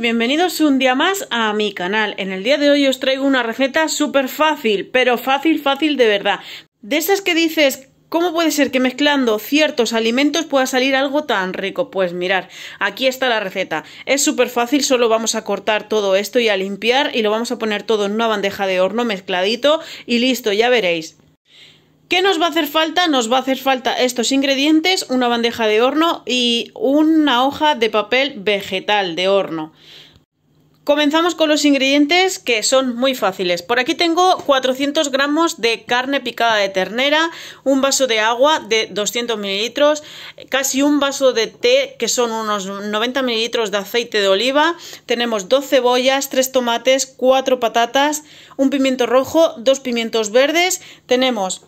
bienvenidos un día más a mi canal. En el día de hoy os traigo una receta súper fácil, pero fácil, fácil de verdad. De esas que dices, ¿cómo puede ser que mezclando ciertos alimentos pueda salir algo tan rico? Pues mirar, aquí está la receta. Es súper fácil, solo vamos a cortar todo esto y a limpiar y lo vamos a poner todo en una bandeja de horno mezcladito y listo, ya veréis. ¿Qué nos va a hacer falta? Nos va a hacer falta estos ingredientes, una bandeja de horno y una hoja de papel vegetal de horno. Comenzamos con los ingredientes que son muy fáciles. Por aquí tengo 400 gramos de carne picada de ternera, un vaso de agua de 200 mililitros, casi un vaso de té que son unos 90 mililitros de aceite de oliva, tenemos dos cebollas, tres tomates, cuatro patatas, un pimiento rojo, dos pimientos verdes, tenemos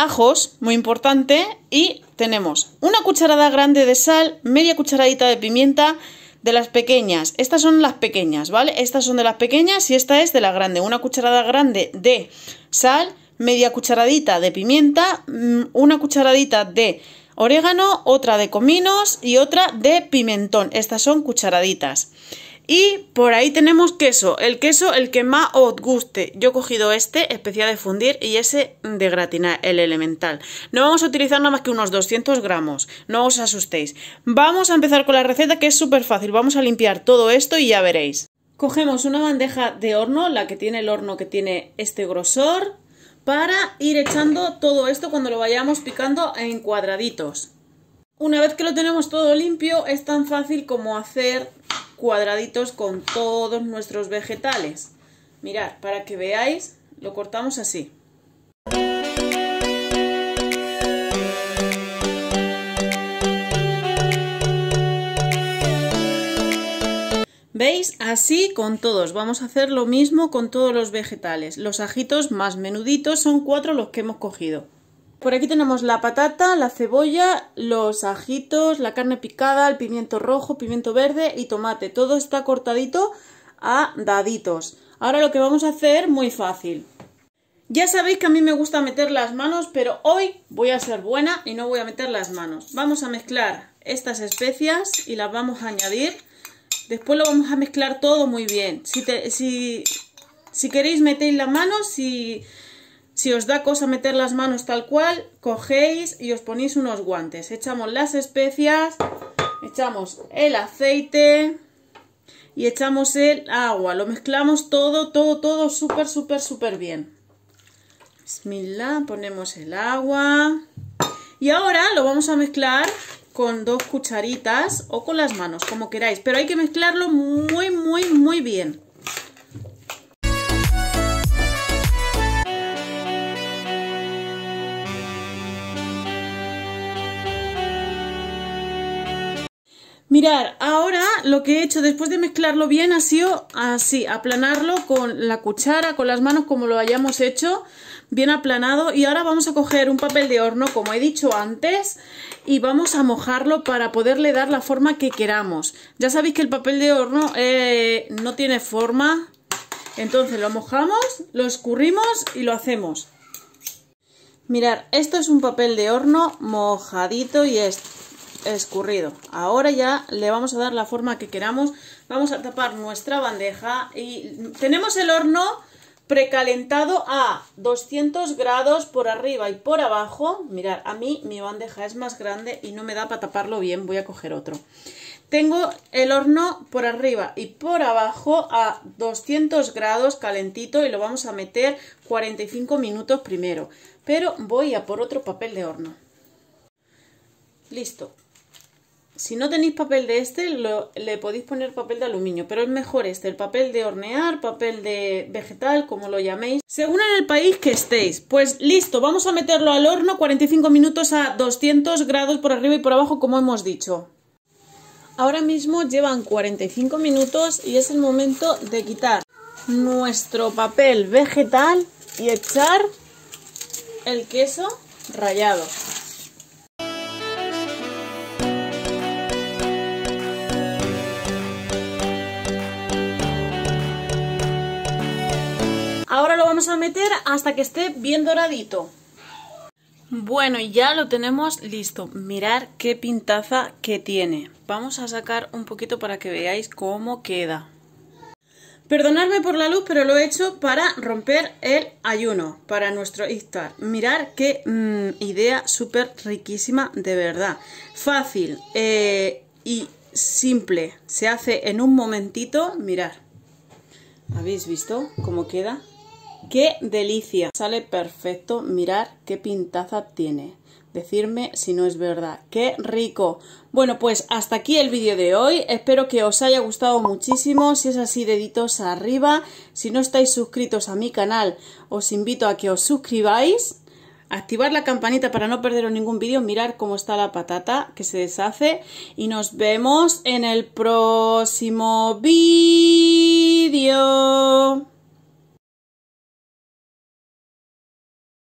ajos, muy importante, y tenemos una cucharada grande de sal, media cucharadita de pimienta de las pequeñas. Estas son las pequeñas, ¿vale? Estas son de las pequeñas y esta es de la grande. Una cucharada grande de sal, media cucharadita de pimienta, mm, una cucharadita de orégano, otra de cominos y otra de pimentón. Estas son cucharaditas. Y por ahí tenemos queso, el queso el que más os guste. Yo he cogido este, especial de fundir, y ese de gratinar, el elemental. No vamos a utilizar nada más que unos 200 gramos, no os asustéis. Vamos a empezar con la receta que es súper fácil, vamos a limpiar todo esto y ya veréis. Cogemos una bandeja de horno, la que tiene el horno que tiene este grosor, para ir echando todo esto cuando lo vayamos picando en cuadraditos. Una vez que lo tenemos todo limpio, es tan fácil como hacer cuadraditos con todos nuestros vegetales. Mirad, para que veáis, lo cortamos así. ¿Veis? Así con todos. Vamos a hacer lo mismo con todos los vegetales. Los ajitos más menuditos son cuatro los que hemos cogido. Por aquí tenemos la patata, la cebolla, los ajitos, la carne picada, el pimiento rojo, pimiento verde y tomate. Todo está cortadito a daditos. Ahora lo que vamos a hacer, muy fácil. Ya sabéis que a mí me gusta meter las manos, pero hoy voy a ser buena y no voy a meter las manos. Vamos a mezclar estas especias y las vamos a añadir. Después lo vamos a mezclar todo muy bien. Si, si, queréis metéis las manos, si si os da cosa meter las manos tal cual, cogéis y os ponéis unos guantes. Echamos las especias, echamos el aceite y echamos el agua. Lo mezclamos todo, todo, todo súper, súper, súper bien. Bismillah, ponemos el agua. Y ahora lo vamos a mezclar con dos cucharitas o con las manos, como queráis. Pero hay que mezclarlo muy, muy, Mirar, ahora lo que he hecho después de mezclarlo bien ha sido así, aplanarlo con la cuchara, con las manos como lo hayamos hecho, bien aplanado. Y ahora vamos a coger un papel de horno, como he dicho antes, y vamos a mojarlo para poderle dar la forma que queramos. Ya sabéis que el papel de horno eh, no tiene forma, entonces lo mojamos, lo escurrimos y lo hacemos. Mirar, esto es un papel de horno mojadito y es escurrido. Ahora ya le vamos a dar la forma que queramos. Vamos a tapar nuestra bandeja y tenemos el horno precalentado a 200 grados por arriba y por abajo. Mirad, a mí mi bandeja es más grande y no me da para taparlo bien, voy a coger otro. Tengo el horno por arriba y por abajo a 200 grados calentito y lo vamos a meter 45 minutos primero. Pero voy a por otro papel de horno. Listo si no tenéis papel de este, le podéis poner papel de aluminio, pero es mejor este, el papel de hornear, papel de vegetal, como lo llaméis, según en el país que estéis. Pues listo, vamos a meterlo al horno 45 minutos a 200 grados por arriba y por abajo, como hemos dicho. Ahora mismo llevan 45 minutos y es el momento de quitar nuestro papel vegetal y echar el queso rallado. meter hasta que esté bien doradito. Bueno, y ya lo tenemos listo. Mirar qué pintaza que tiene. Vamos a sacar un poquito para que veáis cómo queda. Perdonadme por la luz, pero lo he hecho para romper el ayuno, para nuestro iftar. Mirar qué mm, idea súper riquísima, de verdad. Fácil eh, y simple. Se hace en un momentito, mirar. ¿Habéis visto cómo queda? ¡Qué delicia! Sale perfecto, mirar qué pintaza tiene. Decirme si no es verdad. ¡Qué rico! Bueno, pues hasta aquí el vídeo de hoy. Espero que os haya gustado muchísimo. Si es así, deditos arriba. Si no estáis suscritos a mi canal, os invito a que os suscribáis activar la campanita para no perderos ningún vídeo, mirar cómo está la patata que se deshace y nos vemos en el próximo vídeo.